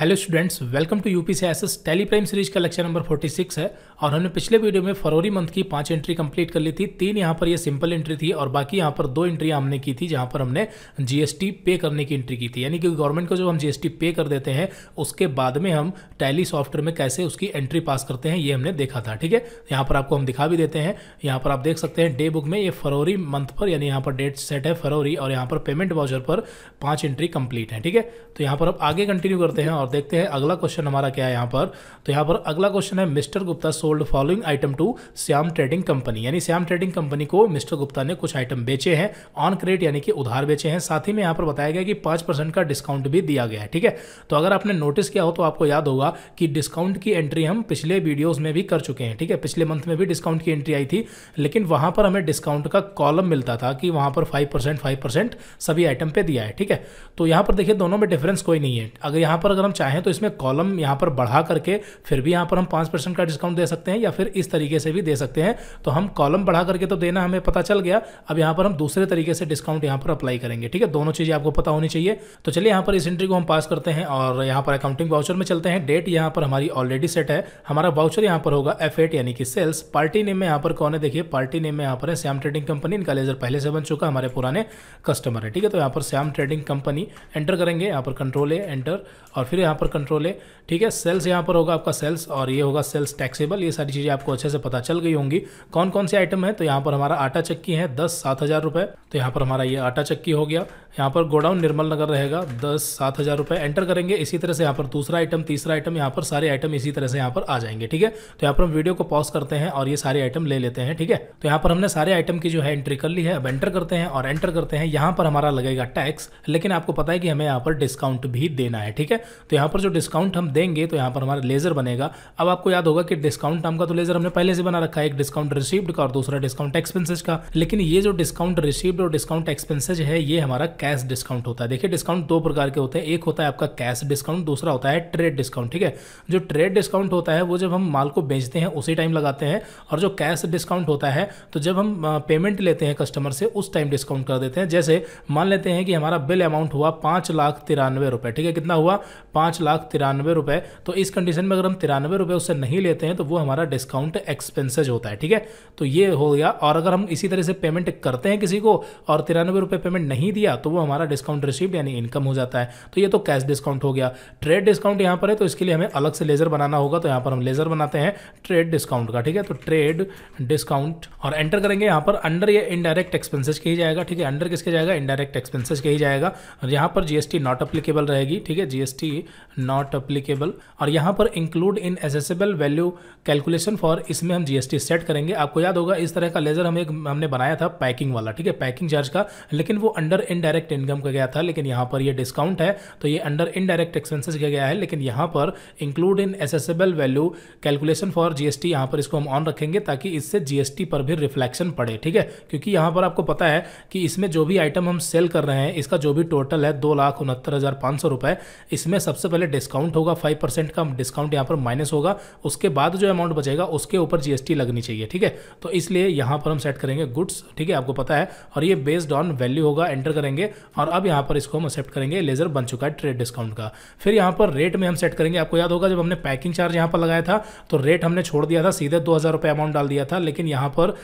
hello students welcome to U P C S S tele prime series का lecture number 46 है और हमने पिछले वीडियो में फरवरी मंथ की पांच एंट्री कंप्लीट कर ली थी तीन यहाँ पर ये सिंपल एंट्री थी और बाकी यहाँ पर दो एंट्री हमने की थी जहाँ पर हमने जीएसटी पे करने की एंट्री की थी यानी कि गवर्नमेंट को जब हम जीएसटी पे कर देते हैं उसके बाद में हम टैली सॉफ्टवेयर में कैसे उसकी एंट्री पास करते हैं ये हमने देखा था ठीक है यहाँ पर आपको हम दिखा भी देते हैं यहाँ पर आप देख सकते हैं डे बुक में ये फरवरी मंथ पर यानी यहाँ पर डेट सेट है फरवरी और यहाँ पर पेमेंट वाउचर पर पाँच एंट्री कंप्लीट है ठीक है तो यहाँ पर आप आगे कंटिन्यू करते हैं और अब देखते हैं अगला क्वेश्चन हमारा क्या है यहाँ पर तो यहाँ पर अगला क्वेश्चन है mister Gupta sold following item to Shyam trading company यानी श्याम ट्रेडिंग कंपनी को मिस्टर गुप्ता ने कुछ आइटम बेचे हैं ऑन क्रेडिट यानी कि उधार बेचे हैं साथ ही में यहाँ पर बताया गया कि पाँच का डिस्काउंट भी दिया गया है ठीक है तो अगर आपने नोटिस किया हो तो आपको याद होगा कि डिस्काउंट की एंट्री हम पिछले वीडियोज में भी कर चुके हैं ठीक है पिछले मंथ में भी डिस्काउंट की एंट्री आई थी लेकिन वहाँ पर हमें डिस्काउंट का कॉलम मिलता था कि वहाँ पर फाइव परसेंट सभी आइटम पर दिया है ठीक है तो यहाँ पर देखिए दोनों में डिफरेंस कोई नहीं है अगर यहाँ पर अगर हम चाहें तो इसमें कॉलम यहाँ पर बढ़ा करके फिर भी यहाँ पर हम पाँच परसेंट का डिस्काउंट दे सकते हैं या फिर इस तरीके से भी दे सकते हैं तो हम कॉलम बढ़ा करके तो देना हमें पता चल गया अब यहाँ पर हम दूसरे तरीके से डिस्काउंट यहाँ पर अप्लाई करेंगे ठीक है दोनों चीज़ें आपको पता होनी चाहिए तो चलिए यहाँ पर इस एंट्री को हम पास करते हैं और यहाँ पर अकाउंटिंग वाउचर में चलते हैं डेट यहाँ पर हमारी ऑलरेडी सेट है हमारा वाउचर यहाँ पर होगा एफ यानी कि सेल्स पार्टी नेम में यहाँ पर कौन है देखिए पार्टी नेम में यहाँ पर है श्याम ट्रेडिंग कंपनी इनका लेजर पहले से बन चुका हमारे पुराने कस्टमर है ठीक है तो यहाँ पर श्याम ट्रेडिंग कंपनी एंटर करेंगे यहाँ पर कंट्रोल है एंटर और फिर यहाँ पर कंट्रोल है ठीक है सेल्स यहाँ पर होगा आपका सेल्स और ये होगा सेल्स टैक्सेबल ये सारी चीज़ें आपको अच्छे से पता चल गई होंगी कौन कौन से आइटम है तो यहाँ पर हमारा आटा चक्की है दस सात हज़ार रुपये तो यहाँ पर हमारा ये आटा चक्की हो गया यहाँ पर गोडाउन निर्मल नगर रहेगा दस सात हज़ार रुपये एंटर करेंगे इसी तरह से यहाँ पर दूसरा आइटम तीसरा आइटम यहाँ पर सारे आइटम इसी तरह से यहाँ पर आ जाएंगे ठीक है तो यहाँ पर हम वीडियो को पॉज करते हैं और ये सारे आइटम ले लेते हैं ठीक है तो यहाँ पर हमने सारे आइटम की जो है एंट्री कर ली है अब एंटर करते हैं और एंटर करते हैं यहाँ पर हमारा लगेगा टैक्स लेकिन आपको पता है कि हमें यहाँ पर डिस्काउंट भी देना है ठीक है तो यहाँ पर जो डिस्काउंट हम देंगे तो यहाँ पर हमारा लेज़र बनेगा अब आपको याद होगा कि डिस्काउंट नाम का तो लेज़र हमने पहले से बना रखा है एक डिस्काउंट रिसीव्ड का और दूसरा डिस्काउंट एक्सपेंसेज का लेकिन ये जो डिस्काउंट रिसीव्ड और डिस्काउंट एक्सपेंसेज है ये हमारा कैश डिस्काउंट होता है देखिए डिस्काउंट दो प्रकार के होते हैं एक होता है आपका कैश डिस्काउंट दूसरा होता है ट्रेड डिस्काउंट ठीक है जो ट्रेड डिस्काउंट होता है वो जब हम माल को बेचते हैं उसी टाइम लगाते हैं और जो कैश डिस्काउंट होता है तो जब हम पेमेंट लेते हैं कस्टमर से उस टाइम डिस्काउंट कर देते हैं जैसे मान लेते हैं कि हमारा बिल अमाउंट हुआ पाँच लाख तिरानवे रुपए ठीक है कितना हुआ पाँच लाख तिरानवे रुपए तो इस कंडीशन में अगर हम तिरानवे रुपए उससे नहीं लेते हैं तो वो हमारा डिस्काउंट एक्सपेंसेज होता है ठीक है तो ये हो गया और अगर हम इसी तरह से पेमेंट करते हैं किसी को और तिरानवे रुपए पेमेंट नहीं दिया तो वो हमारा डिस्काउंट रिसीव यानी इनकम हो जाता है तो ये तो कैश डिस्काउंट हो गया ट्रेड डिस्काउंट यहां पर है तो इसके लिए हमें अलग से लेजर बनाना होगा तो यहां पर हम लेजर बनाते हैं ट्रेड डिस्काउंट का ठीक है तो ट्रेड डिस्काउंट और एंटर करेंगे यहां पर अंडर ये इनडायरेक्ट एक्सपेंसेस कही जाएगा ठीक है अंडर किसके जाएगा इनडायरेक्ट एक्सपेंसेस कही जाएगा और यहां पर जीएसटी नॉट अप्लीकेबल रहेगी ठीक है जीएसटी नॉट अप्लीकेबल और यहाँ पर include in assessable value calculation for इसमें हम जीएसटी सेट करेंगे आपको याद होगा इस तरह का लेजर हम एक हमने बनाया था पैकिंग वाला ठीक है पैकिंग चार्ज का लेकिन वो अंडर इनडायरेक्ट इनकम का गया था लेकिन यहाँ पर ये डिस्काउंट है तो ये अंडर इनडायरेक्ट एक्सपेंसिस गया है लेकिन यहाँ पर include in assessable value calculation for GST यहाँ पर इसको हम ऑन रखेंगे ताकि इससे जीएसटी पर भी रिफ्लेक्शन पड़े ठीक है क्योंकि यहाँ पर आपको पता है कि इसमें जो भी आइटम हम सेल कर रहे हैं इसका जो भी टोटल है दो लाख उनहत्तर हज़ार पाँच सौ रुपये इसमें सबसे सबसे पहले डिस्काउंट होगा फाइव परसेंट का डिस्काउंट यहाँ पर माइनस होगा उसके बाद जो अमाउंट बचेगा उसके ऊपर जीएसटी लगनी चाहिए ठीक है तो इसलिए यहाँ पर हम सेट करेंगे गुड्स ठीक है आपको पता है और ये बेस्ड ऑन वैल्यू होगा एंटर करेंगे और अब यहाँ पर इसको हम एक्सेप्ट करेंगे लेजर बन चुका है ट्रेड डिस्काउंट का फिर यहाँ पर रेट में हम सेट करेंगे आपको याद होगा जब हमने पैकिंग चार्ज यहाँ पर लगाया था तो रेट हमने छोड़ दिया था सीधे दो हज़ार रुपये अमाउंट डाल दिया था लेकिन यहाँ पर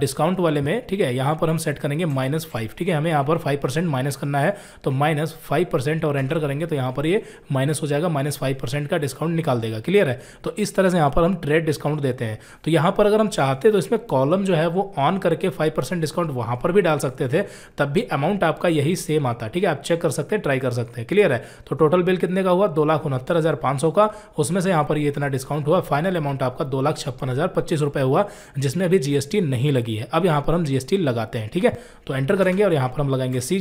डिस्काउंट वाले में ठीक है यहाँ पर हम सेट करेंगे माइनस फाइव ठीक है हमें यहाँ पर फाइव परसेंट माइनस करना है तो माइनस फाइव परसेंट और एंटर करेंगे तो यहाँ पर ये माइनस माइनस हो जाएगा माइनस फाइव परसेंट का डिस्काउंट निकाल देगा क्लियर है तो इस तरह से यहाँ पर हम ट्रेड डिस्काउंट देते हैं तो यहाँ पर अगर हम चाहते तो इसमें कॉलम जो है वो ऑन करके फाइव परसेंट डिस्काउंट वहाँ पर भी डाल सकते थे तब भी अमाउंट आपका यही सेम आता ठीक है आप चेक कर सकते हैं ट्राई कर सकते हैं क्लियर है तो टोटल बिल कितने का हुआ दो लाख उनहत्तर हज़ार पाँच सौ का उसमें से यहाँ पर ये इतना डिस्काउंट हुआ फाइनल अमाउंट आपका दो लाख छप्पन हज़ार पच्चीस रुपये हुआ जिसमें अभी जीएसटी नहीं लगी है अब यहाँ पर हम जीएसटी लगाते हैं ठीक है तो एंटर करेंगे और यहाँ पर हम लगाएंगे सी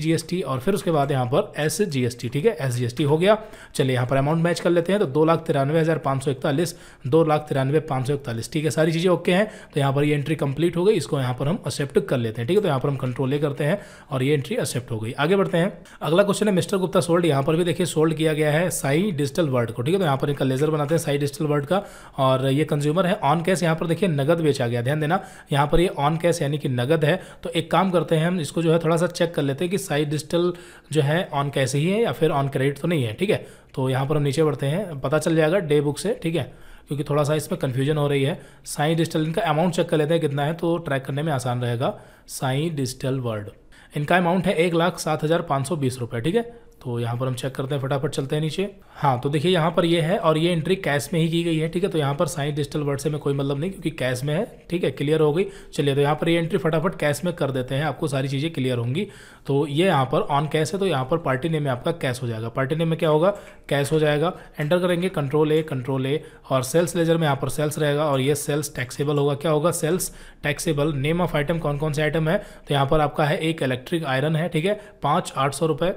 जी सी और फिर उसके बाद यहाँ पर एस ठीक है एस एस जीएसटी हो गया चलिए यहाँ पर अमाउंट मैच कर लेते हैं तो दो लाख तिरानवे हज़ार पाँच सौ इकतालीस दो लाख तिरानवे पाँच सौ इकतालीस ठीक है सारी चीज़ें ओके हैं तो यहाँ पर ये एंट्री कंप्लीट हो गई इसको यहाँ पर हम एक्सेप्ट कर लेते हैं ठीक है तो यहाँ पर हम कंट्रोल ले करते हैं और ये एंट्री एक्सेप्ट हो गई आगे बढ़ते हैं अगला क्वेश्चन है मिस्टर गुप्ता सोल्ड यहाँ पर भी देखिए सोल्ड किया गया है साई डिजिटल वर्ड को ठीक है तो यहाँ पर इनका लेजर बनाते हैं साई डिजिटल वर्ड का और ये कंज्यूमर है ऑन कैश यहाँ पर देखिए नगद बेचा गया ध्यान देना यहाँ पर ये ऑन कैश यानी कि नगद है तो एक काम करते हैं हम इसको जो है थोड़ा सा चेक कर लेते हैं कि साई डिजिटल जो है ऑन कैसे ही है या फिर ऑन क्रेडिट तो नहीं है ठीक है तो यहाँ पर हम नीचे बढ़ते हैं पता चल जाएगा डे बुक से ठीक है क्योंकि थोड़ा सा इसमें कन्फ्यूजन हो रही है साई डिजिटल इनका अमाउंट चेक कर लेते हैं कितना है तो ट्रैक करने में आसान रहेगा साई डिजिटल वर्ल्ड इनका अमाउंट है एक लाख सात हज़ार पाँच सौ बीस रुपये ठीक है तो यहाँ पर हम चेक करते हैं फटाफट चलते हैं नीचे हाँ तो देखिए यहाँ पर ये यह है और ये एंट्री कैश में ही की गई है ठीक है तो यहाँ पर साइन डिजिटल वर्ड से में कोई मतलब नहीं क्योंकि कैश में है ठीक है क्लियर हो गई चलिए तो यहाँ पर ये एंट्री फटाफट कैश में कर देते हैं आपको सारी चीज़ें क्लियर होंगी तो ये यहाँ पर ऑन कैश है तो यहाँ पर पार्टी नेम में आपका कैश हो जाएगा पार्टी नेम में क्या होगा कैश हो जाएगा एंटर करेंगे कंट्रोल ए कंट्रोल ए और सेल्स लेजर में यहाँ पर सेल्स रहेगा और ये सेल्स टैक्सेबल होगा क्या होगा sales taxable name of item कौन कौन से आइटम है तो यहाँ पर आपका है एक इलेक्ट्रिक आयरन है ठीक है पाँच आठ सौ रुपये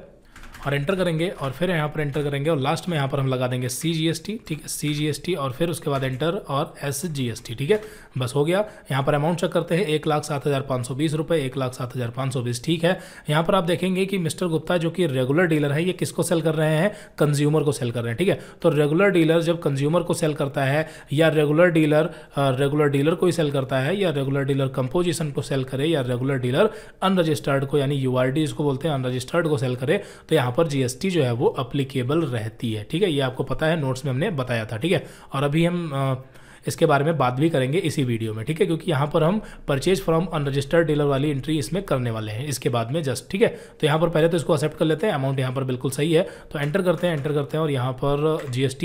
और एंटर करेंगे और फिर यहाँ पर एंटर करेंगे और लास्ट में यहाँ पर हम लगा देंगे सी जी एस टी ठीक है सी जी एस टी और फिर उसके बाद एंटर और एस जी एस टी ठीक है बस हो गया यहाँ पर अमाउंट चेक करते हैं एक लाख सात हज़ार पाँच सौ बीस रुपये एक लाख सात हज़ार पाँच सौ बीस ठीक है यहाँ पर आप देखेंगे कि मिस्टर गुप्ता जो कि रेगुलर डीलर है ये किसको सेल कर रहे हैं कंज्यूमर को सेल कर रहे हैं ठीक है तो रेगुलर डीलर जब कंज्यूमर को सेल करता है या रेगुलर डीलर रेगुलर डीलर को ही सेल करता है या रेगुलर डीलर कंपोजिशन को सेल करे या रेगुलर डीलर अनरजिस्टर्ड को यानी यू इसको बोलते हैं अनरजिस्टर्ड को सेल करे तो यहाँ यहाँ पर जीएसटी जो है वो अप्लीकेबल रहती है ठीक है ये आपको पता है नोट्स में हमने बताया था ठीक है और अभी हम इसके बारे में बात भी करेंगे इसी वीडियो में ठीक है क्योंकि यहाँ पर हम परचेज फ्रॉम अनरजिस्टर्ड डीलर वाली एंट्री इसमें करने वाले हैं इसके बाद में जस्ट ठीक है तो यहाँ पर पहले तो इसको एक्सेप्ट कर लेते हैं अमाउंट यहाँ पर बिल्कुल सही है तो एंटर करते हैं एंटर करते हैं और यहाँ पर जी एस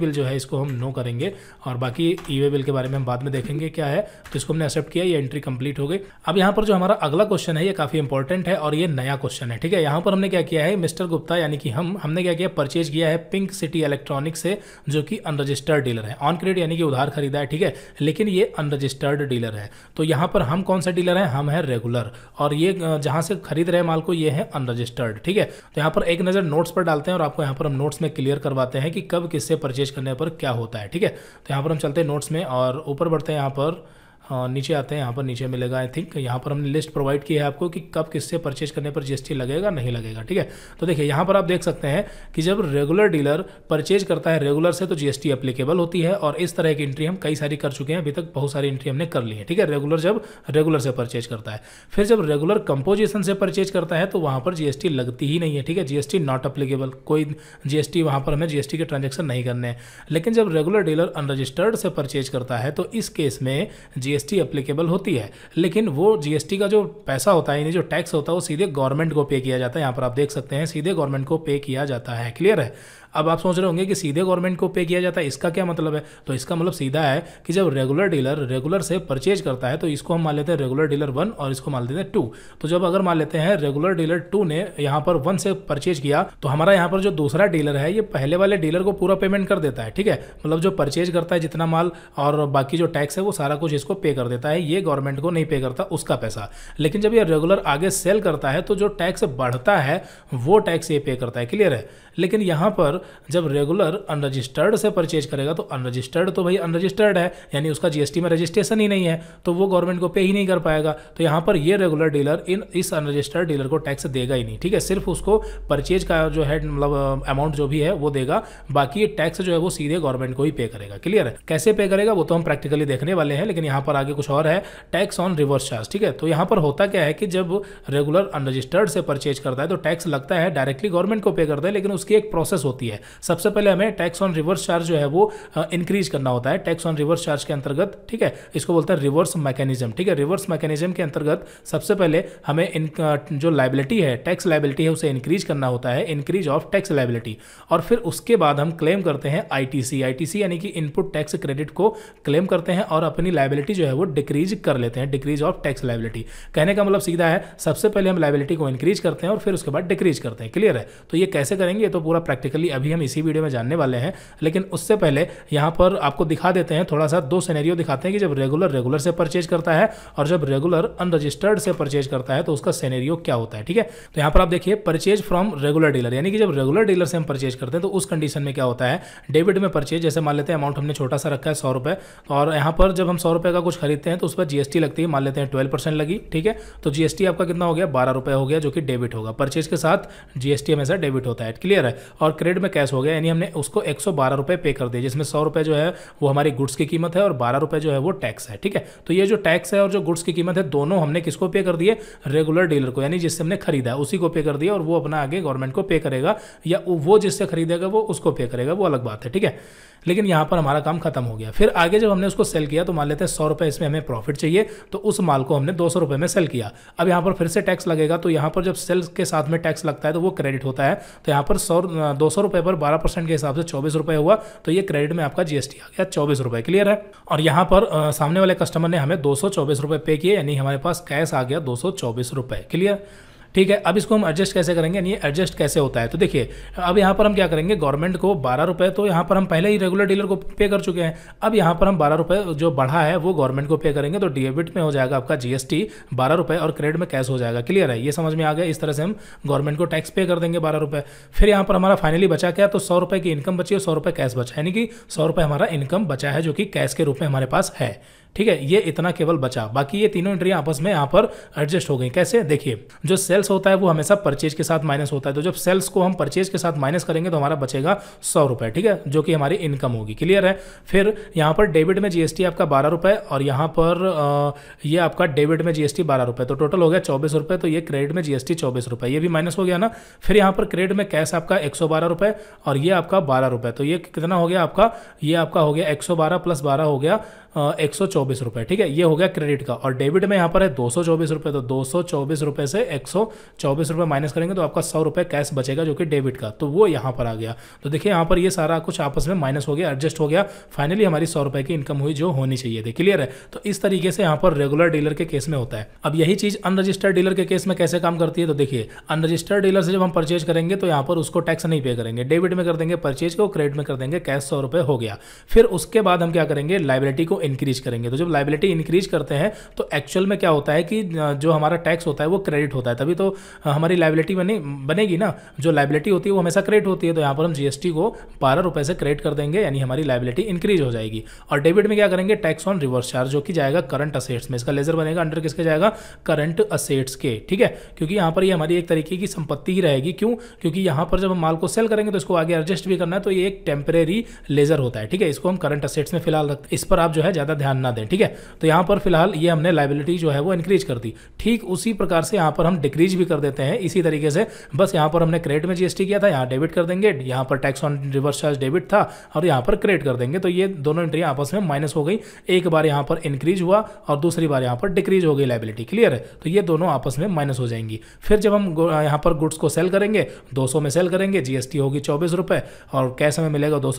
बिल जो है इसको हम नो करेंगे और बाकी ई बिल के बारे में हम बाद में देखेंगे क्या है तो इसको हमने एक्सेप्ट किया ये एंट्री कंप्लीट हो गई अब यहाँ पर जो हमारा अगला क्वेश्चन है ये काफ़ी इंपॉर्टेंट है और ये नया क्वेश्चन है ठीक है यहाँ पर हमने क्या किया है मिस्टर गुप्ता यानी कि हम हमने क्या किया परचेज किया है पिंक सिटी इलेक्ट्रॉनिक से जो कि अनरजिस्टर्ड डीलर है ऑन क्रेडिट यानी कि उधार खरीद खरीदा है ठीक है लेकिन ये अनरजिस्टर्ड डीलर है तो यहाँ पर हम कौन सा डीलर हैं हम हैं रेगुलर और ये जहाँ से खरीद रहे माल को ये है अनरजिस्टर्ड ठीक है तो यहाँ पर एक नज़र नोट्स पर डालते हैं और आपको यहाँ पर हम नोट्स में क्लियर करवाते हैं कि कब किससे परचेज करने पर क्या होता है ठीक है तो यहाँ पर हम चलते हैं नोट्स में और ऊपर बढ़ते हैं यहाँ पर नीचे आते हैं यहाँ पर नीचे मिलेगा आई थिंक यहाँ पर हमने लिस्ट प्रोवाइड की है आपको कि कब किससे परचेज करने पर जीएसटी लगेगा नहीं लगेगा ठीक है तो देखिए यहाँ पर आप देख सकते हैं कि जब रेगुलर डीलर परचेज करता है रेगुलर से तो जीएसटी अप्लीकेबल होती है और इस तरह की एंट्री हम कई सारी कर चुके हैं अभी तक बहुत सारी एंट्री हमने कर ली है ठीक है रेगुलर जब रेगुलर से परचेज करता है फिर जब रेगुलर कंपोजिशन से परचेज करता है तो वहाँ पर जीएसटी लगती ही नहीं है ठीक है जीएसटी नॉट अप्लीकेबल कोई जीएसटी वहाँ पर हमें जीएसटी के ट्रांजेक्शन नहीं करने हैं लेकिन जब रेगुलर डीलर अनरजिस्टर्ड से परचेज करता है तो इस केस में जीएसटी जीएसटी एप्लीकेबल होती है लेकिन वो जीएसटी का जो पैसा होता है यानी जो टैक्स होता है वो सीधे गवर्नमेंट को पे किया जाता है यहाँ पर आप देख सकते हैं सीधे गवर्नमेंट को पे किया जाता है क्लियर है अब आप सोच रहे होंगे कि सीधे गवर्नमेंट को पे किया जाता है इसका क्या मतलब है तो इसका मतलब सीधा है कि जब रेगुलर डीलर रेगुलर से परचेज करता है तो इसको हम मान लेते हैं रेगुलर डीलर वन और इसको मान लेते हैं टू तो जब अगर मान लेते हैं रेगुलर डीलर टू ने यहाँ पर वन से परचेज किया तो हमारा यहाँ पर जो दूसरा डीलर है ये पहले वाले डीलर को पूरा पेमेंट कर देता है ठीक है मतलब जो परचेज करता है जितना माल और बाकी जो टैक्स है वो सारा कुछ इसको पे कर देता है ये गवर्नमेंट को नहीं पे करता उसका पैसा लेकिन जब ये रेगुलर आगे सेल करता है तो जो टैक्स बढ़ता है वो टैक्स ये पे करता है क्लियर है लेकिन यहाँ पर जब रेगुलर अनरजिस्टर्ड से परचेज करेगा तो अनरजिस्टर्ड तो भाई अनरजिस्टर्ड है यानी उसका जीएसटी में रजिस्ट्रेशन ही नहीं है तो वो गवर्नमेंट को पे ही नहीं कर पाएगा तो यहाँ पर ये रेगुलर डीलर इन इस अनरजिस्टर्ड डीलर को टैक्स देगा ही नहीं ठीक है सिर्फ उसको परचेज का जो है मतलब अमाउंट जो भी है वो देगा बाकी टैक्स जो है वो सीधे गवर्नमेंट को ही पे करेगा क्लियर है कैसे पे करेगा वो तो हम प्रैक्टिकली देखने वाले हैं लेकिन यहाँ पर आगे कुछ और है टैक्स ऑन रिवर्स चार्ज ठीक है तो यहाँ पर होता क्या है कि जब रेगुलर अनरजिस्टर्ड से परचेज करता है तो टैक्स लगता है डायरेक्टली गवर्नमेंट को पे करता है लेकिन उसकी एक प्रोसेस होती है सबसे पहले हमें टैक्स ऑन रिवर्स चार्ज जो है वो इंक्रीज करना होता है टैक्स ऑन रिवर्स चार्ज के अंतर्गत ठीक है इसको बोलते हैं रिवर्स मैकेनिज्म ठीक है रिवर्स मैकेनिज्म के अंतर्गत सबसे पहले हमें इन जो लाइबिलिटी है टैक्स लाइबिलिटी है उसे इंक्रीज करना होता है इंक्रीज ऑफ टैक्स लाइबिलिटी और फिर उसके बाद हम क्लेम करते हैं आईटीसी आईटीसी यानी कि इनपुट टैक्स क्रेडिट को क्लेम करते हैं और अपनी लाइबिलिटी जो है वो डिक्रीज कर लेते हैं डिक्रीज ऑफ टैक्स लाइबिलिटी कहने का मतलब सीधा है सबसे पहले हम लाइबिलिटी को इंक्रीज करते हैं और फिर उसके बाद डिक्रीज करते हैं क्लियर है तो ये कैसे करेंगे तो पूरा प्रैक्टिकली अभी हम इसी वीडियो में जानने वाले हैं लेकिन उससे पहले यहाँ पर आपको दिखा देते हैं थोड़ा सा दो सैनैरियो दिखाते हैं कि जब रेगुलर रेगुलर से परचेज करता है और जब रेगुलर अनरजिस्टर्ड से परचेज करता है तो उसका सैनैरियो क्या होता है ठीक है तो यहाँ पर आप देखिए परचेज फ्रॉम रेगुलर डीलर यानी कि जब रेगुलर डीलर से हम परचेज करते हैं तो उस कंडीशन में क्या होता है डेबिट में परचेज जैसे मान लेते हैं अमाउंट हमने छोटा सा रखा है सौ और यहाँ पर जब हम सौ का कुछ खरीदते हैं तो उस पर जीएसटी लगती है मान लेते हैं ट्वेल्व परसेंट लगी ठीक है तो जीएसटी आपका कितना हो गया बारह रुपये हो गया जो कि डेबिट होगा परचेज के साथ जीएसटी हमेशा डेबिट होता है क्लियर क्लियर है और क्रेडिट में कैश हो गया यानी हमने उसको एक सौ पे कर दिया जिसमें सौ रुपए जो है वो हमारी गुड्स की कीमत है और बारह रुपए जो है वो टैक्स है ठीक है तो ये जो टैक्स है और जो गुड्स की कीमत है दोनों हमने किसको पे कर दिए रेगुलर डीलर को यानी जिससे हमने खरीदा उसी को पे कर दिया और वो अपना आगे गवर्नमेंट को पे करेगा या वो जिससे खरीदेगा वो उसको पे करेगा वो अलग बात है ठीक है लेकिन यहाँ पर हमारा काम खत्म हो गया फिर आगे जब हमने उसको सेल किया तो मान लेते हैं सौ रुपये इसमें हमें प्रॉफिट चाहिए तो उस माल को हमने दो सौ रुपये में सेल किया अब यहाँ पर फिर से टैक्स लगेगा तो यहाँ पर जब सेल्स के साथ में टैक्स लगता है तो वो क्रेडिट होता है तो यहाँ पर सौ दो सौ रुपए पर बारह परसेंट के हिसाब से चौबीस रुपए हुआ तो ये क्रेडिट में आपका जीएसटी आ गया चौबीस रुपए क्लियर है और यहाँ पर आ, सामने वाले कस्टमर ने हमें दो सौ चौबीस रुपए पे किए यानी हमारे पास कैश आ गया दो सौ चौबीस रुपए क्लियर ठीक है अब इसको हम एडजस्ट कैसे करेंगे यानी एडजस्ट कैसे होता है तो देखिए अब यहाँ पर हम क्या करेंगे गवर्नमेंट को बारह रुपये तो यहाँ पर हम पहले ही रेगुलर डीलर को पे कर चुके हैं अब यहाँ पर हम बारह रुपये जो बढ़ा है वो गवर्नमेंट को पे करेंगे तो डेबिट में हो जाएगा आपका जीएसटी बारह रुपये और क्रेडिट में कैश हो जाएगा क्लियर है ये समझ में आ गया इस तरह से हम गवर्नमेंट को टैक्स पे कर देंगे बारह रुपये फिर यहाँ पर हमारा फाइनली बचा क्या तो सौ रुपये की इनकम बची और सौ रुपये कैश बचा यानी कि सौ रुपये हमारा इनकम बचा है जो कि कैश के रूप में हमारे पास है ठीक है ये इतना केवल बचा बाकी ये तीनों एंट्री आपस में यहाँ पर एडजस्ट हो गई कैसे देखिए जो सेल्स होता है वो हमेशा परचेज के साथ माइनस होता है तो जब सेल्स को हम परचेज के साथ माइनस करेंगे तो हमारा बचेगा सौ रुपए ठीक है जो कि हमारी इनकम होगी क्लियर है फिर यहाँ पर डेबिट में जीएसटी आपका बारह रुपए और यहाँ पर ये आपका डेबिट में जीएसटी बारह रुपए तो टोटल हो गया चौबीस रुपए तो ये क्रेडिट में जीएसटी चौबीस रुपए ये भी माइनस हो गया ना फिर यहाँ पर क्रेडिट में कैश आपका एक सौ बारह रुपये और ये आपका बारह रुपए तो ये कितना हो गया आपका ये आपका हो गया एक सौ बारह प्लस बारह हो गया एक सौ चौबीस रुपए ठीक है ये हो गया क्रेडिट का और डेबिट में यहां पर है दो सौ चौबीस रुपए तो दो सौ चौबीस रुपए से एक सौ चौबीस रुपए माइनस करेंगे तो आपका सौ रुपए कैश बचेगा जो कि डेबिट का तो वो यहां पर आ गया तो देखिए यहां पर ये सारा कुछ आपस में माइनस हो गया एडजस्ट हो गया फाइनली हमारी सौ रुपए की इनकम हुई जो होनी चाहिए थी क्लियर है तो इस तरीके से यहां पर रेगुलर डीलर के केस में होता है अब यही चीज़ अनरजिस्टर्ड डीलर के केस में कैसे काम करती है तो देखिए अनरजिस्टर्ड डीलर से जब हम परचेज करेंगे तो यहां पर उसको टैक्स नहीं पे करेंगे डेबिट में कर देंगे परचेज को क्रेडिट में कर देंगे कैश सौ रुपए हो गया फिर उसके बाद हम क्या करेंगे लाइबिलिटी को इंक्रीज करेंगे तो जब लाइबिलिटी इंक्रीज करते हैं तो एक्चुअल में क्या होता है कि जो हमारा टैक्स होता है वो क्रेडिट होता है तभी तो हमारी लाइबिलिटी बने बनेगी ना जो लाइबिलिटी होती है वो हमेशा क्रेडिट होती है तो यहाँ पर हम जीएसटी को बारह रुपये से क्रेडिट कर देंगे यानी हमारी लाइबिलिटी इंक्रीज हो जाएगी और डेबिट में क्या करेंगे टैक्स ऑन रिवर्स चार्ज जो कि जाएगा करंट असेट्स में इसका लेजर बनेगा अंडर किसके जाएगा करंट असेट्स के ठीक है क्योंकि यहाँ पर ये हमारी एक तरीके की संपत्ति ही रहेगी क्यों क्योंकि यहाँ पर जब हम माल को सेल करेंगे तो इसको आगे एडजस्ट भी करना है तो ये एक टेम्परेरी लेजर होता है ठीक है इसको हम करंट असेट्स में फिलहाल इस पर आप जो है ज़्यादा ध्यान ना दें हैं ठीक है तो यहां पर फिलहाल ये हमने लाइबिलिटी जो है वो इंक्रीज कर दी ठीक उसी प्रकार से यहां पर हम डिक्रीज भी कर देते हैं इसी तरीके से बस यहां पर हमने क्रेडिट में जीएसटी किया था यहां डेबिट कर देंगे यहां पर tax on reverse charge debit था और यहां पर क्रेडिट कर देंगे तो ये दोनों एंट्री आपस में माइनस हो गई एक बार यहां पर इंक्रीज हुआ और दूसरी बार यहां पर डिक्रीज हो गई लाइबिलिटी क्लियर है तो ये दोनों आपस में माइनस हो जाएंगी फिर जब हम यहां पर गुड्स को सेल करेंगे दो में सेल करेंगे जीएसटी होगी चौबीस और कैसे हमें मिलेगा दो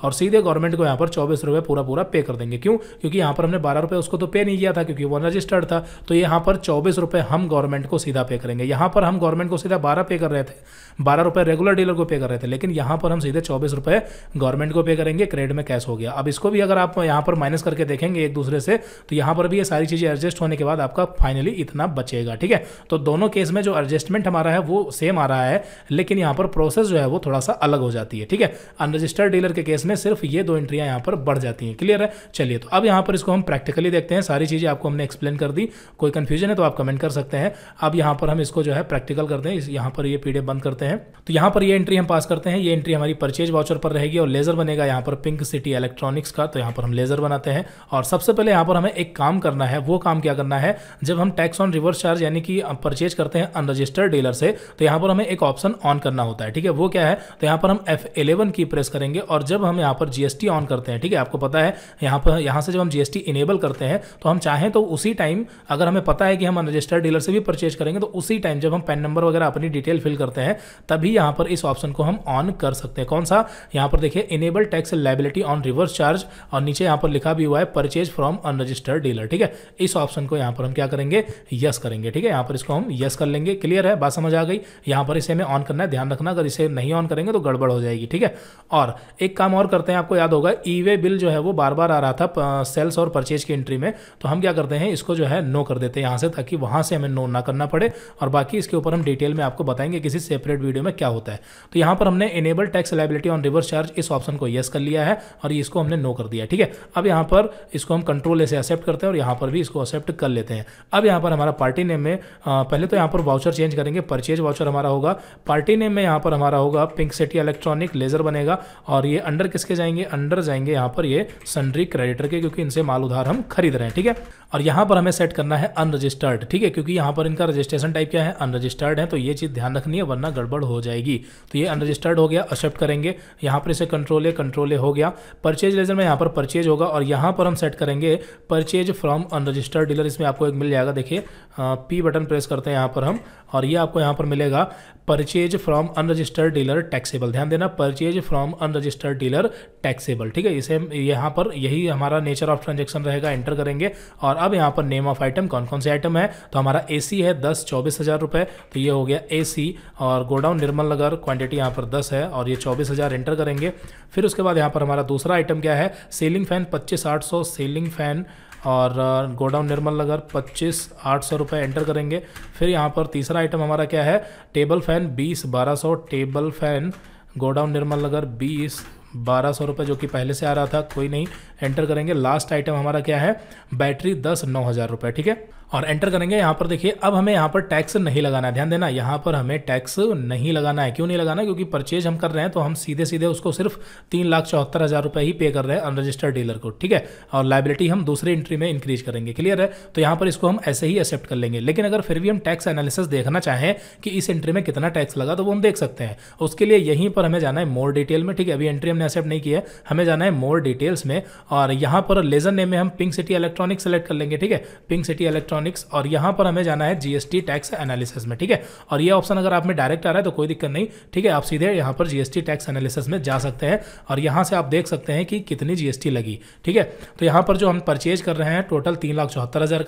और सीधे गवर्नमेंट को यहां पर चौबीस पूरा पूरा पे कर देंगे क्यों क्योंकि यहाँ पर हमने बारह रुपये उसको तो पे नहीं किया था क्योंकि वो अनरजिस्टर्ड था तो यहाँ पर चौबीस रुपये हम गवर्नमेंट को सीधा पे करेंगे यहाँ पर हम गवर्नमेंट को सीधा बारह पे कर रहे थे बारह रुपये रेगुलर डीलर को पे कर रहे थे लेकिन यहाँ पर हम सीधे चौबीस रुपये गवर्नमेंट को पे करेंगे क्रेडिट में कैश हो गया अब इसको भी अगर आप यहाँ पर माइनस करके देखेंगे एक दूसरे से तो यहाँ पर भी ये सारी चीज़ें एडजस्ट होने के बाद आपका फाइनली इतना बचेगा ठीक है तो दोनों केस में जो एडजस्टमेंट हमारा है वो सेम आ रहा है लेकिन यहाँ पर प्रोसेस जो है वो थोड़ा सा अलग हो जाती है ठीक है अनरजिस्टर्ड डीलर के केस में सिर्फ ये दो एंट्रियाँ यहाँ पर बढ़ जाती हैं क्लियर है चलिए तो अब यहाँ पर पर इसको हम प्रैक्टिकली देखते हैं सारी चीज़ें आपको हमने एक्सप्लेन कर दी कोई कन्फ्यूजन है तो आप कमेंट कर सकते हैं अब यहाँ पर हम इसको जो है प्रैक्टिकल करते हैं यहाँ पर ये पी बंद करते हैं तो यहाँ पर ये एंट्री हम पास करते हैं ये एंट्री हमारी परचेज वाउचर पर रहेगी और लेजर बनेगा यहाँ पर पिंक सिटी इलेक्ट्रॉनिक्स का तो यहाँ पर हम लेजर बनाते हैं और सबसे पहले यहाँ पर हमें एक काम करना है वो काम क्या करना है जब हम टैक्स ऑन रिवर्स चार्ज यानी कि परचेज करते हैं अनरजिस्टर्ड डीलर से तो यहाँ पर हमें एक ऑप्शन ऑन करना होता है ठीक है वो क्या है तो यहाँ पर हम एफ की प्रेस करेंगे और जब हम यहाँ पर जीएसटी ऑन करते हैं ठीक है आपको पता है यहाँ पर यहाँ से जब हम जी जीएसटी इनेबल करते हैं तो हम चाहें तो उसी टाइम अगर हमें पता है कि हम अनरजिस्टर्ड डीलर से भी परचेज करेंगे तो उसी टाइम जब हम पैन नंबर वगैरह अपनी डिटेल फिल करते हैं तभी यहां पर इस ऑप्शन को हम ऑन कर सकते हैं कौन सा यहां पर देखिए enable tax liability on reverse charge और नीचे यहां पर लिखा भी हुआ है परचेज फ्रॉम अनरजिस्टर्ड डीलर ठीक है इस ऑप्शन को यहां पर हम क्या करेंगे यस करेंगे ठीक है यहां पर इसको हम यस कर लेंगे क्लियर है बात समझ आ गई यहां पर इसे हमें ऑन करना है ध्यान रखना अगर इसे नहीं ऑन करेंगे तो गड़बड़ हो जाएगी ठीक है और एक काम और करते हैं आपको याद होगा ई वे बिल जो है वो बार बार आ रहा था सेल सेल्स और परचेज की एंट्री में तो हम क्या करते हैं इसको जो है नो कर देते हैं यहाँ से ताकि वहाँ से हमें नो ना करना पड़े और बाकी इसके ऊपर हम डिटेल में आपको बताएंगे किसी सेपरेट वीडियो में क्या होता है तो यहाँ पर हमने enable tax liability on reverse charge इस ऑप्शन को येस कर लिया है और इसको हमने नो कर दिया ठीक है अब यहाँ पर इसको हम कंट्रोल ऐसे एक्सेप्ट करते हैं और यहाँ पर भी इसको एक्सेप्ट कर लेते हैं अब यहाँ पर हमारा पार्टी नेम में पहले तो यहाँ पर वाउचर चेंज करेंगे परचेज वाउचर हमारा होगा पार्टी नेम में यहाँ पर हमारा होगा पिंक सिटी इलेक्ट्रॉनिक लेजर बनेगा और ये अंडर किसके जाएंगे अंडर जाएंगे यहाँ पर ये सन्ड्री क्रेडिटर के क्योंकि इनसे से माल उधार हम खरीद रहे हैं ठीक है और यहां पर हमें सेट करना है अनरजिस्टर्ड ठीक है क्योंकि यहां पर इनका रजिस्ट्रेशन टाइप क्या है अनरजिस्टर्ड है तो ये चीज़ ध्यान रखनी है वरना गड़बड़ हो जाएगी तो ये अनरजिस्टर्ड हो गया एक्सेप्ट करेंगे यहां पर इसे कंट्रोल है कंट्रोल ए हो गया परचेज लेजर में यहां पर परचेज होगा और यहां पर हम सेट करेंगे परचेज फ्रॉम अनरजिस्टर्ड डीलर इसमें आपको एक मिल जाएगा देखिए पी बटन प्रेस करते हैं यहां पर हम और ये आपको यहां पर मिलेगा purchase from unregistered dealer taxable ध्यान देना purchase from unregistered dealer taxable ठीक है इसे यहाँ पर यही हमारा नेचर ऑफ ट्रांजेक्शन रहेगा एंटर करेंगे और अब यहाँ पर नेम ऑफ आइटम कौन कौन से आइटम है तो हमारा ए है दस चौबीस हज़ार रुपये तो ये हो गया ए और गोडाउन निर्मल नगर क्वान्टिटी यहाँ पर दस है और ये चौबीस हज़ार एंटर करेंगे फिर उसके बाद यहाँ पर हमारा दूसरा आइटम क्या है सेलिंग फैन पच्चीस आठ सौ सेलिंग फैन और गोडाउन निर्मल नगर पच्चीस आठ सौ रुपये एंटर करेंगे फिर यहाँ पर तीसरा आइटम हमारा क्या है टेबल फैन बीस बारह सौ table fan godown Nirmal Nagar बीस बारह सौ रुपये जो कि पहले से आ रहा था कोई नहीं एंटर करेंगे लास्ट आइटम हमारा क्या है बैटरी दस नौ हज़ार रुपये ठीक है और एंटर करेंगे यहाँ पर देखिए अब हमें यहाँ पर टैक्स नहीं लगाना है ध्यान देना यहाँ पर हमें टैक्स नहीं लगाना है क्यों नहीं लगाना क्योंकि परचेज हम कर रहे हैं तो हम सीधे सीधे उसको सिर्फ तीन लाख चौहत्तर हज़ार रुपये ही पे कर रहे हैं अनरजिस्टर्ड डीलर को ठीक है और लाइबिलिटी हम दूसरी एंट्री में इंक्रीज करेंगे क्लियर है तो यहाँ पर इसको हम ऐसे ही एक्सेप्ट कर लेंगे लेकिन अगर फिर भी हम टैक्स एनालिसिस देखना चाहें कि इस एंट्री में कितना टैक्स लगा तो वो हम देख सकते हैं उसके लिए यहीं पर हमें जाना है मोर डिटेल में ठीक है अभी एंट्री हमने एक्सेप्ट नहीं किया हमें जाना है मोर डिटेल्स में और यहाँ पर लेजर नेम में हम पिंक सिटी इलेक्ट्रॉनिक सेलेक्ट कर लेंगे ठीक है पिंक सिटी इलेक्ट्रॉनिक इलेक्ट्रॉनिक्स और यहां पर हमें जाना है जीएसटी टैक्स एनालिसिस में ठीक है और ये ऑप्शन अगर आप में डायरेक्ट आ रहा है तो कोई दिक्कत नहीं ठीक है आप सीधे यहां पर जीएसटी टैक्स एनालिसिस में जा सकते हैं और यहां से आप देख सकते हैं कि कितनी जीएसटी लगी ठीक है तो यहां पर जो हम परचेज कर रहे हैं टोटल तीन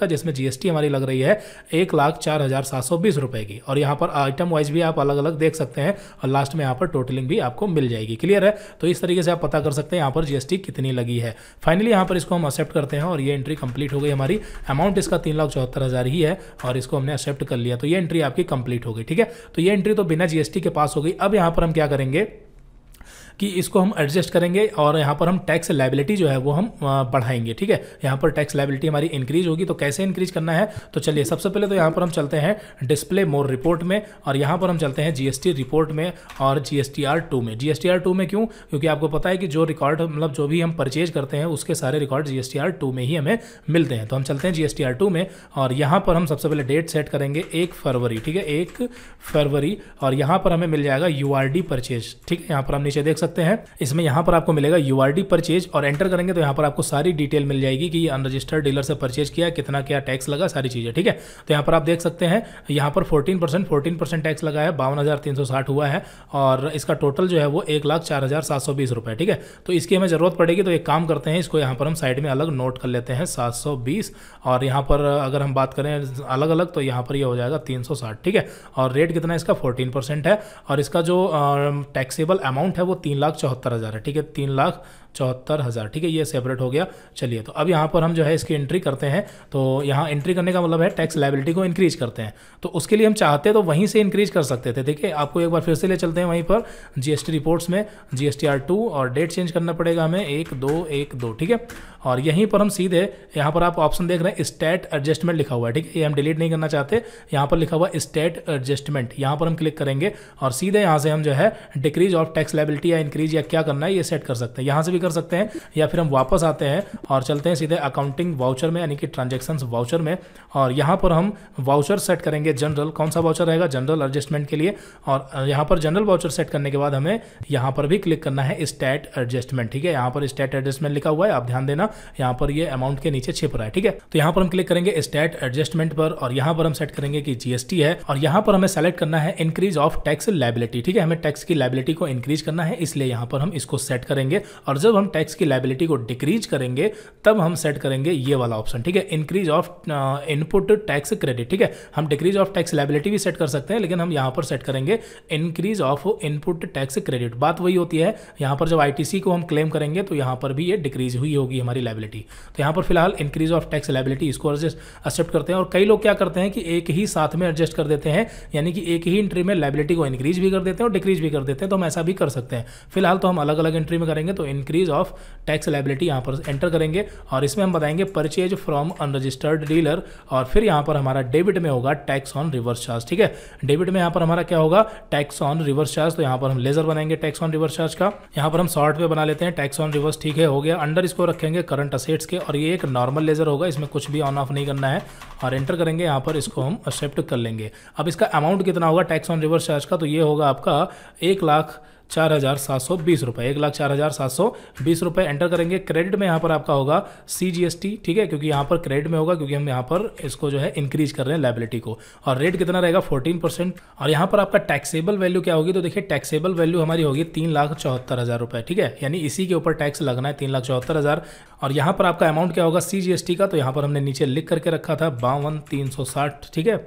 का जिसमें जीएसटी हमारी लग रही है एक रुपए की और यहां पर आइटम वाइज भी आप अलग अलग देख सकते हैं और लास्ट में यहां पर टोटलिंग भी आपको मिल जाएगी क्लियर है तो इस तरीके से आप पता कर सकते हैं यहां पर जीएसटी कितनी लगी है फाइनली यहां पर इसको हम एक्सेप्ट करते हैं और ये एंट्री कंप्लीट हो गई हमारी अमाउंट इसका तीन लाख चौहत्तर हज़ार ही है और इसको हमने एक्सेप्ट कर लिया तो ये एंट्री आपकी कंप्लीट हो गई ठीक है तो ये एंट्री तो बिना जीएसटी के पास हो गई अब यहाँ पर हम क्या करेंगे कि इसको हम एडजस्ट करेंगे और यहाँ पर हम टैक्स लाइबिलिटी जो है वो हम बढ़ाएंगे ठीक है यहाँ पर टैक्स लाइबिलिटी हमारी इंक्रीज होगी तो कैसे इंक्रीज करना है तो चलिए सबसे पहले तो यहाँ पर हम चलते हैं डिस्प्ले मोर रिपोर्ट में और यहाँ पर हम चलते हैं जीएसटी रिपोर्ट में और जी एस में जी एस में क्यों क्योंकि आपको पता है कि जो रिकॉर्ड मतलब जो भी हम परचेज करते हैं उसके सारे रिकॉर्ड जी एस में ही हमें मिलते हैं तो हम चलते हैं जी एस में और यहाँ पर हम सबसे पहले डेट सेट करेंगे एक फरवरी ठीक है एक फरवरी और यहाँ पर हमें मिल जाएगा यू परचेज ठीक है यहाँ पर हम नीचे देख सकते सकते हैं इसमें यहाँ पर आपको मिलेगा यू परचेज और एंटर करेंगे तो यहाँ पर आपको सारी डिटेल मिल जाएगी कि अनरजिस्टर्ड डीलर से परचेज किया कितना क्या टैक्स लगा सारी चीज़ें ठीक है तो यहाँ पर आप देख सकते हैं यहाँ पर fourteen percent fourteen percent tax लगा है बावन हज़ार तीन सौ साठ हुआ है और इसका टोटल जो है वो एक लाख चार हज़ार सात सौ बीस रुपये ठीक है तो इसकी हमें ज़रूरत पड़ेगी तो एक काम करते हैं इसको यहाँ पर हम साइड में अलग नोट कर लेते हैं सात सौ बीस और यहाँ पर अगर हम बात करें अलग अलग तो यहाँ पर ये यह हो जाएगा तीन सौ साठ ठीक है और रेट कितना इसका फोर्टीन परसेंट है और इसका जो टैक्सेबल अमाउंट है वो तीन तीन लाख चौहत्तर हज़ार है ठीक है तीन लाख चौहत्तर हज़ार ठीक है ये सेपरेट हो गया चलिए तो अब यहाँ पर हम जो है इसकी एंट्री करते हैं तो यहाँ एंट्री करने का मतलब है टैक्स लाइबिलिटी को इंक्रीज करते हैं तो उसके लिए हम चाहते तो वहीं से इंक्रीज कर सकते थे ठीक है आपको एक बार फिर से ले चलते हैं वहीं पर जीएसटी रिपोर्ट्स में जी एस और डेट चेंज करना पड़ेगा हमें एक दो एक दो ठीक है और यहीं पर हम सीधे यहाँ पर आप ऑप्शन देख रहे हैं स्टेट एडजस्टमेंट लिखा हुआ है ठीक है ये हम डिलीट नहीं करना चाहते यहाँ पर लिखा हुआ स्टेट एडजस्टमेंट यहाँ पर हम क्लिक करेंगे और सीधे यहाँ से हम जो है डिक्रीज ऑफ टैक्स लाइबिलिटी या इंक्रीज या क्या करना है ये सेट कर सकते हैं यहाँ से भी कर सकते हैं या फिर हम वापस आते हैं और चलते हैं सीधे अकाउंटिंग वाउचर में यानी कि ट्रांजेक्शन वाउचर में और यहाँ पर हम वाउचर सेट करेंगे जनरल कौन सा वाउचर रहेगा जनरल एडजस्टमेंट के लिए और यहाँ पर जनरल वाउचर सेट करने के बाद हमें यहाँ पर भी क्लिक करना है स्टैट एडजस्टमेंट ठीक है यहाँ पर स्टैट एडजस्टमेंट लिखा हुआ है आप ध्यान देना यहाँ पर ये अमाउंट के नीचे छिप रहा है ठीक है तो यहाँ पर हम क्लिक करेंगे स्टैट एडजस्टमेंट पर और यहाँ पर हम सेट करेंगे कि जीएसटी है और यहाँ पर हमें सेलेक्ट करना है इंक्रीज ऑफ टैक्स लाइबिलिटी ठीक है हमें टैक्स की लाइबिलिटी को इंक्रीज करना है इसलिए यहाँ पर हम इसको सेट करेंगे और जब जब हम टैक्स की लाइबिलिटी को डिक्रीज करेंगे तब हम सेट करेंगे ये वाला ऑप्शन ठीक है increase of input tax credit ठीक है हम डिक्रीज ऑफ टैक्स लाइबिलिटी भी सेट कर सकते हैं लेकिन हम यहां पर सेट करेंगे increase of input tax credit बात वही होती है यहां पर जब आई को हम क्लेम करेंगे तो यहां पर भी ये डिक्रीज हुई होगी हमारी लाइबिलिटी तो यहां पर फिलहाल इंक्रीज ऑफ टैक्स लाइबिलिटी इसको एक्सेप्ट करते हैं और कई लोग क्या करते हैं कि एक ही साथ में एडजस्ट कर देते हैं यानी कि एक ही एंट्री में लाइबिलिटी को इंक्रीज भी कर देते हैं और डिक्रीज भी कर देते हैं तो हम ऐसा भी कर सकते हैं फिलहाल तो हम अलग अलग एंट्री में करेंगे तो increase series of tax liability यहाँ पर एंटर करेंगे और इसमें हम बताएंगे परचेज फ्रॉम अनरजिस्टर्ड डीलर और फिर यहाँ पर हमारा डेबिट में होगा टैक्स ऑन रिवर्स चार्ज ठीक है डेबिट में यहाँ पर हमारा क्या होगा टैक्स ऑन रिवर्स चार्ज तो यहाँ पर हम लेजर बनाएंगे टैक्स ऑन रिवर्स चार्ज का यहाँ पर हम शॉर्ट में बना लेते हैं टैक्स ऑन रिवर्स ठीक है हो गया अंडर इसको रखेंगे करंट असेट्स के और ये एक नॉर्मल लेजर होगा इसमें कुछ भी ऑन ऑफ नहीं करना है और एंटर करेंगे यहाँ पर इसको हम एक्सेप्ट कर लेंगे अब इसका अमाउंट कितना होगा टैक्स ऑन रिवर्स चार्ज का तो ये होगा आपका एक लाख चार हज़ार सात सौ बीस रुपये एक लाख चार हज़ार सात सौ बीस रुपये एंटर करेंगे क्रेडिट में यहाँ पर आपका होगा सी जी एस टी ठीक है क्योंकि यहाँ पर क्रेडिट में होगा क्योंकि हम यहाँ पर इसको जो है इंक्रीज कर रहे हैं लाइबिलिटी को और रेट कितना रहेगा फोर्टीन परसेंट और यहाँ पर आपका टैक्सेबल वैल्यू क्या होगी तो देखिए टैक्सेबल वैल्यू हमारी होगी तीन लाख चौहत्तर हज़ार रुपए ठीक है यानी इसी के ऊपर टैक्स लगना है तीन लाख चौहत्तर हज़ार और यहाँ पर आपका अमाउंट क्या होगा सी जी एस टी का तो यहाँ पर हमने नीचे लिख करके रखा था बावन तीन सौ साठ ठीक है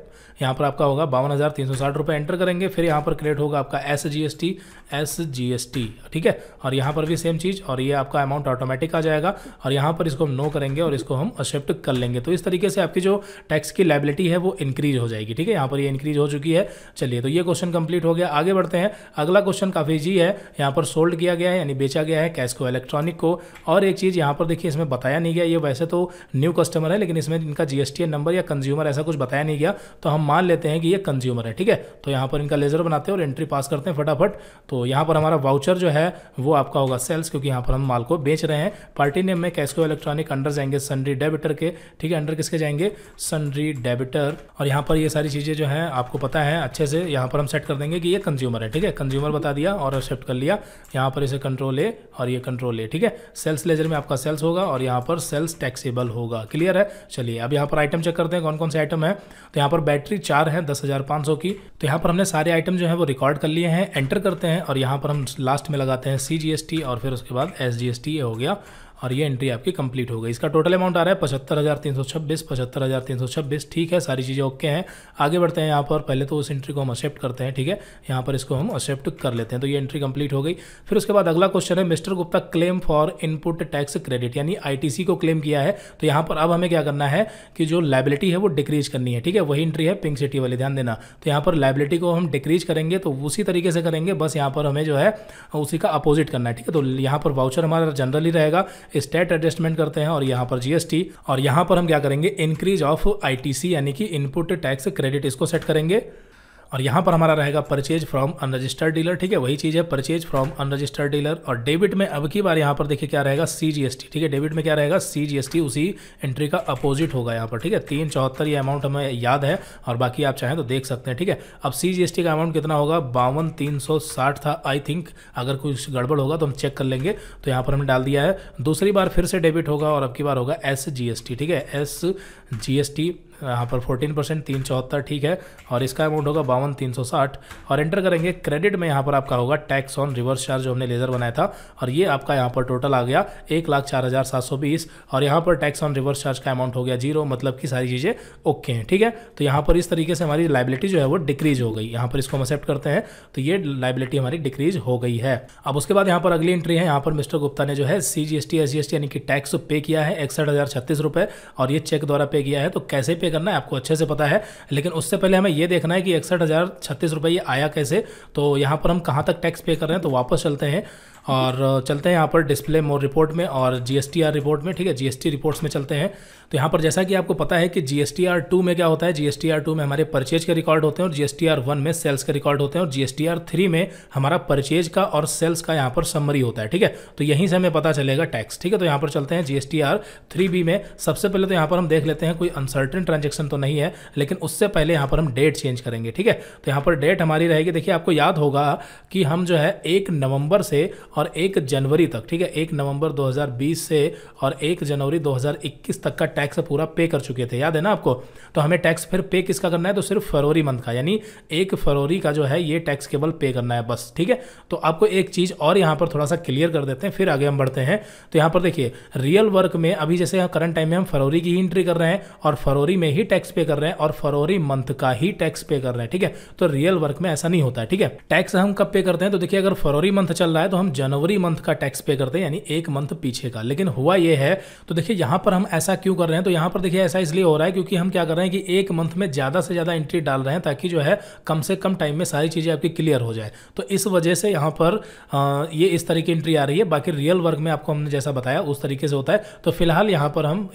यहाँ पर आपका होगा बावन हज़ार तीन सौ साठ रुपये एंटर करेंगे फिर यहाँ पर क्रिएट होगा आपका S G S T S G S T ठीक है और यहाँ पर भी सेम चीज़ और ये आपका अमाउंट ऑटोमेटिक आ जाएगा और यहाँ पर इसको हम नो करेंगे और इसको हम एक्सेप्ट कर लेंगे तो इस तरीके से आपकी जो टैक्स की लाइबिलिटी है वो इंक्रीज हो जाएगी ठीक है यहाँ पर ये इंक्रीज हो चुकी है चलिए तो ये क्वेश्चन कंप्लीट हो गया आगे बढ़ते हैं अगला क्वेश्चन काफ़ी जी है यहाँ पर सोल्ड किया गया है यानी बेचा गया है कैश को इलेक्ट्रॉनिक को और एक चीज़ यहाँ पर देखिए इसमें बताया नहीं गया ये वैसे तो न्यू कस्टमर है लेकिन इसमें इनका जी नंबर या कंज्यूमर ऐसा कुछ बताया नहीं गया तो हम मान लेते हैं कि ये कंज्यूमर है ठीक है तो यहाँ पर इनका लेजर बनाते हैं और एंट्री पास करते हैं फटाफट तो तो यहाँ पर हमारा वाउचर जो है वो आपका होगा सेल्स क्योंकि यहाँ पर हम माल को बेच रहे हैं पार्टी नेम में कैस्को इलेक्ट्रॉनिक अंडर जाएंगे सनरी डेबिटर के ठीक है अंडर किसके जाएंगे सनरी डेबिटर और यहाँ पर ये सारी चीज़ें जो हैं आपको पता है अच्छे से यहाँ पर हम सेट कर देंगे कि ये कंज्यूमर है ठीक है कंज्यूमर बता दिया और एक्सेप्ट कर लिया यहाँ पर इसे कंट्रोल ए और ये कंट्रोल ए ठीक है सेल्स लेजर में आपका सेल्स होगा और यहाँ पर सेल्स टैक्सीबल होगा क्लियर है चलिए अब यहाँ पर आइटम चेक करते हैं कौन कौन से आइटम है तो यहाँ पर बैटरी चार है दस की तो यहाँ पर हमने सारे आइटम जो है वो रिकॉर्ड कर लिए हैं एंटर करते हैं और यहाँ पर हम लास्ट में लगाते हैं सी और फिर उसके बाद एस ये हो गया और ये एंट्री आपकी कंप्लीट हो गई इसका टोटल अमाउंट आ रहा है पचहत्तर हज़ार तीन सौ छब्बीस पचहत्तर हज़ार तीन सौ छब्बीस ठीक है सारी चीज़ें ओके हैं आगे बढ़ते हैं यहाँ पर पहले तो उस एंट्री को हम एक्सेप्ट करते हैं ठीक है यहाँ पर इसको हम एक्सेप्ट कर लेते हैं तो ये एंट्री कंप्लीट हो गई फिर उसके बाद अगला क्वेश्चन है mister Gupta claim for input tax credit यानी आई को क्लेम किया है तो यहाँ पर अब हमें क्या करना है कि जो लाइबिलिटी है वो डिक्रीज करनी है ठीक है वही एंट्री है पिंक सिटी वाली ध्यान देना तो यहाँ पर लाइबिलिटी को हम डिक्रीज करेंगे तो उसी तरीके से करेंगे बस यहाँ पर हमें जो है उसी का अपोजिट करना है ठीक है तो यहाँ पर वाउचर हमारा जनरली रहेगा स्टेट एडजस्टमेंट करते हैं और यहाँ पर जीएसटी और यहाँ पर हम क्या करेंगे इंक्रीज ऑफ आईटीसी यानी कि इनपुट टैक्स क्रेडिट इसको सेट करेंगे और यहाँ पर हमारा रहेगा परचेज फ्रॉम अनरजिस्टर्ड डीलर ठीक है वही चीज़ है परचेज फ्रॉम अनरजिस्टर्ड डीलर और डेबिट में अब की बार यहाँ पर देखिए क्या रहेगा सी जी एस टी ठीक है डेबिट में क्या रहेगा सी जी एस टी उसी एंट्री का अपोजिट होगा यहाँ पर ठीक है तीन चौहत्तर ये अमाउंट हमें याद है और बाकी आप चाहें तो देख सकते हैं ठीक है अब सी जी एस टी का अमाउंट कितना होगा बावन तीन सौ साठ था आई थिंक अगर कुछ गड़बड़ होगा तो हम चेक कर लेंगे तो यहाँ पर हमने डाल दिया है दूसरी बार फिर से डेबिट होगा और अब की बार होगा एस जी एस टी ठीक है एस जी एस टी यहाँ पर फोर्टीन परसेंट तीन चौहत्तर ठीक है और इसका अमाउंट होगा बावन तीन सौ साठ और एंटर करेंगे क्रेडिट में यहाँ पर आपका होगा टैक्स ऑन रिवर्स चार्ज जो हमने लेजर बनाया था और ये आपका यहाँ पर टोटल आ गया एक लाख चार हज़ार सात सौ बीस और यहाँ पर टैक्स ऑन रिवर्स चार्ज का अमाउंट हो गया जीरो मतलब कि सारी चीज़ें ओके हैं ठीक है तो यहाँ पर इस तरीके से हमारी लाइबिलिटी जो है वो डिक्रीज हो गई यहाँ पर इसको हम एक्सेप्ट करते हैं तो ये लाइबिलिटी हमारी डिक्रीज हो गई है अब उसके बाद यहाँ पर अगली एंट्री है यहाँ पर मिस्टर गुप्ता ने जो है C G S T S G S T यानी कि टैक्स पे किया है इकसठ हज़ार छत्तीस रुपये और ये चेक द्वारा पे किया है तो कैसे पे पे करना है आपको अच्छे से पता है लेकिन उससे पहले हमें ये देखना है कि इकसठ हज़ार छत्तीस रुपये ये आया कैसे तो यहाँ पर हम कहाँ तक टैक्स पे कर रहे हैं तो वापस चलते हैं और चलते हैं यहाँ पर डिस्प्ले मोर रिपोर्ट में और जी रिपोर्ट में ठीक है जी रिपोर्ट्स में चलते हैं तो यहाँ पर जैसा कि आपको पता है कि जी एस में क्या होता है जी एस में हमारे परचेज के रिकॉर्ड होते हैं और जी एस में सेल्स के रिकॉर्ड होते हैं और जी एस में हमारा परचेज का और सेल्स का यहाँ पर समरी होता है ठीक है तो यहीं से हमें पता चलेगा टैक्स ठीक है तो यहाँ पर चलते हैं जी एस में सबसे पहले तो यहाँ पर हम देख लेते हैं कोई अनसर्टन ट्रांजेक्शन तो नहीं है लेकिन उससे पहले यहाँ पर हम डेट चेंज करेंगे ठीक है तो यहाँ पर डेट हमारी रहेगी देखिए आपको याद होगा कि हम जो है एक नवंबर से और एक जनवरी तक ठीक है एक नवंबर 2020 से और एक जनवरी 2021 तक का टैक्स तो पूरा पे कर चुके थे याद है ना आपको तो हमें टैक्स फिर पे किसका करना है तो सिर्फ फरवरी मंथ का यानी एक फरवरी का जो है ये टैक्स केवल पे करना है बस ठीक है तो आपको एक चीज़ और यहां पर थोड़ा सा क्लियर कर देते हैं फिर आगे हम बढ़ते हैं तो यहां पर देखिए रियल वर्क में अभी जैसे करंट टाइम में हम फरवरी की ही एंट्री कर रहे हैं और फरवरी में ही टैक्स पे कर रहे हैं और फरवरी मंथ का ही टैक्स पे कर रहे हैं ठीक है तो रियल वर्क में ऐसा नहीं होता है ठीक है टैक्स हम कब पे करते हैं तो देखिए अगर फरवरी मंथ चल रहा है तो हम जनवरी मंथ का टैक्स पे करते हैं यानी एक मंथ पीछे का लेकिन हुआ यह है तो देखिए यहां पर हम ऐसा क्यों कर कर रहे हैं तो यहाँ पर देखिए ऐसा इसलिए हो रहा है क्योंकि हम क्या कर रहे हैं कि एक मंथ में ज़्यादा से ज़्यादा एंट्री डाल रहे हैं ताकि जो है कम से कम टाइम में सारी चीज़ें आपकी क्लियर हो जाए तो इस वजह से यहाँ पर आ, ये इस तरीके की एंट्री आ रही है बाकी रियल वर्क में आपको हमने जैसा बताया उस तरीके से होता है तो फिलहाल यहाँ पर हम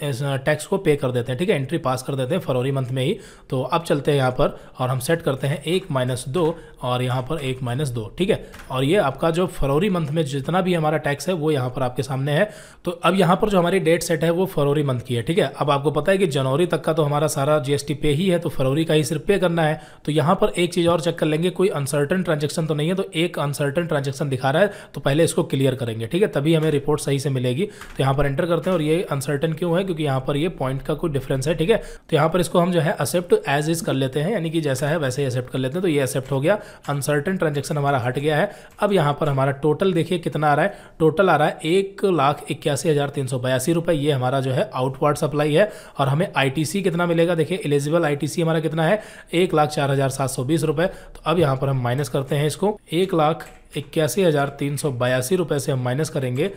टैक्स को पे कर देते हैं ठीक है एंट्री पास कर देते हैं फरवरी मंथ में ही तो अब चलते हैं यहाँ पर और हम सेट करते हैं एक माइनस दो और यहाँ पर एक माइनस दो ठीक है और ये आपका जो फरवरी मंथ में जितना भी हमारा टैक्स है वो यहाँ पर आपके सामने है तो अब यहाँ पर जो हमारी डेट सेट है वो फरवरी मंथ की है ठीक है अब आपको पता है कि जनवरी तक का तो हमारा सारा जीएसटी पे ही है तो फरवरी का ही सिर्फ पे करना है तो यहाँ पर एक चीज़ और चेक कर लेंगे कोई अनसर्टन ट्रांजेक्शन तो नहीं है तो एक अनसर्टन ट्रांजेक्शन दिखा रहा है तो पहले इसको क्लियर करेंगे ठीक है तभी हमें रिपोर्ट सही से मिलेगी तो यहाँ पर एंटर करते हैं और ये अनसर्टन क्यों है क्योंकि यहाँ पर ये पॉइंट का कोई डिफरेंस है ठीक है तो यहाँ पर इसको हम जो है एक्सेप्ट एज इज कर लेते हैं यानी कि जैसा है वैसे ही एक्सेप्ट कर लेते हैं तो ये एक्सेप्ट हो गया अनसर्टन ट्रांजेक्शन हमारा हट गया है अब यहाँ पर हमारा टोटल देखिए कितना आ रहा है टोटल आ रहा है एक लाख इक्यासी हज़ार तीन सौ बयासी रुपये ये हमारा जो है आउटवर्ड सप्लाई है और हमें आईटीसी कितना मिलेगा देखिए एलिजिबल आईटीसी हमारा कितना है एक लाख चार हज़ार सात सौ बीस रुपये तो अब यहाँ पर हम माइनस करते हैं इसको एक लाख इक्यासी हज़ार तीन सौ बयासी रुपये से हम माइनस करेंगे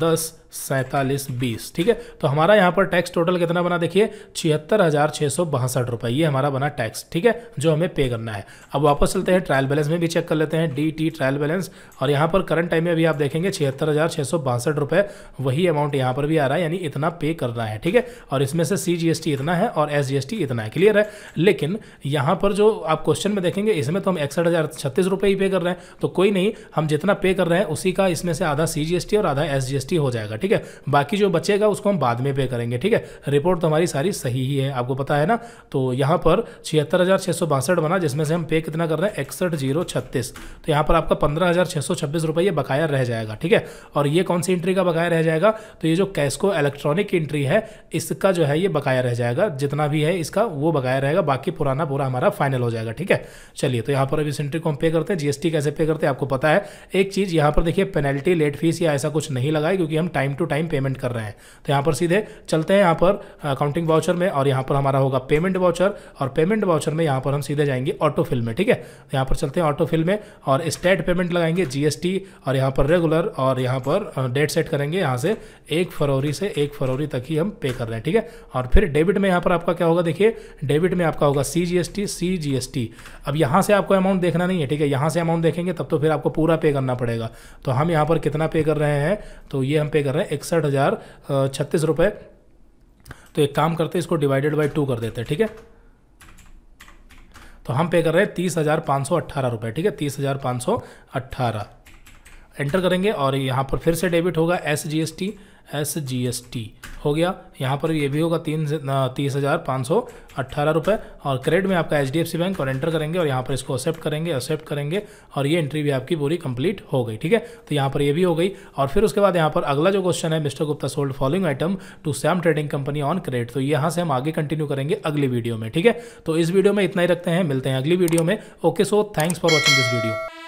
दस सैंतालीस बीस ठीक है तो हमारा यहाँ पर टैक्स टोटल कितना बना देखिए छिहत्तर हज़ार छः सौ बासठ रुपये ये हमारा बना टैक्स ठीक है जो हमें पे करना है अब वापस चलते हैं ट्रायल बैलेंस में भी चेक कर लेते हैं डी टी ट्रायल बैलेंस और यहाँ पर करंट टाइम में भी आप देखेंगे छिहत्तर हज़ार छः सौ बासठ रुपये वही अमाउंट यहाँ पर भी आ रहा है यानी इतना पे करना है ठीक है और इसमें से सी जी एस टी इतना है और एस जी एस टी इतना है क्लियर है लेकिन यहाँ पर जो आप क्वेश्चन में देखेंगे इसमें तो हम इकसठ हज़ार छत्तीस रुपये ही पे कर रहे हैं तो कोई नहीं हम जितना पे कर रहे हैं उसी का इसमें से आधा सी और आधा एस हो जाएगा ठीक है बाकी जो बचेगा उसको हम बाद में पे करेंगे ठीक है रिपोर्ट तो हमारी सारी सही ही है आपको पता है ना तो यहाँ पर छिहत्तर बना जिसमें से हम पे कितना कर रहे हैं इकसठ जीरो छत्तीस तो यहाँ पर आपका पंद्रह हज़ार बकाया रह जाएगा ठीक है और ये कौन सी एंट्री का बकाया रह जाएगा तो ये जो कैस्को इलेक्ट्रॉनिक एंट्री है इसका जो है ये बकाया रह जाएगा जितना भी है इसका वो बकाया रहेगा बाकी पुराना पूरा हमारा फाइनल हो जाएगा ठीक है चलिए तो यहाँ पर अभी इस एंट्री को हम पे करते हैं जीएसटी कैसे पे करते हैं आपको पता होता है एक चीज़ यहाँ पर देखिए पेनल्टी लेट फीस या ऐसा कुछ नहीं लगाए क्योंकि हम टाइम टू टाइम पेमेंट कर रहे हैं तो यहाँ पर सीधे चलते हैं यहाँ पर अकाउंटिंग वाउचर में और यहाँ पर हमारा होगा पेमेंट वाउचर और पेमेंट वाउचर में यहाँ पर हम सीधे जाएंगे ऑटो फिल में ठीक है तो यहाँ पर चलते हैं ऑटो फिल में और स्टेट पेमेंट लगाएंगे जीएसटी और यहाँ पर रेगुलर और यहाँ पर डेट सेट करेंगे यहाँ से एक फरवरी से एक फरवरी तक ही हम पे कर रहे हैं ठीक है और फिर डेबिट में यहाँ पर आपका क्या होगा देखिए डेबिट में आपका होगा सी जी अब यहाँ से आपको अमाउंट देखना नहीं है ठीक है यहाँ से अमाउंट देखेंगे तब तो फिर आपको आपको पूरा पे करना पड़ेगा तो हम यहाँ पर कितना पे कर रहे हैं तो ये हम पे कर रहे हैं इकसठ हज़ार छत्तीस रुपये तो एक काम करते हैं इसको डिवाइडेड बाई टू कर देते हैं ठीक है तो हम पे कर रहे हैं तीस हज़ार पाँच सौ अट्ठारह रुपये ठीक है तीस हज़ार पाँच सौ अट्ठारह एंटर करेंगे और यहाँ पर फिर से डेबिट होगा S G S T S G S T हो गया यहाँ पर ये भी होगा तीन तीस हज़ार पाँच सौ अट्ठारह रुपये और क्रेडिट में आपका H D F C bank और एंटर करेंगे और यहाँ पर इसको एक्सेप्ट करेंगे एक्सेप्ट करेंगे और ये एंट्री भी आपकी पूरी कंप्लीट हो गई ठीक है तो यहाँ पर ये भी हो गई और फिर उसके बाद यहाँ पर अगला जो क्वेश्चन है mister Gupta sold following item to Sam trading company on credit तो यहाँ से हम आगे कंटिन्यू करेंगे अगली वीडियो में ठीक है तो इस वीडियो में इतना ही रखते हैं मिलते हैं अगली वीडियो में okay so thanks for watching this video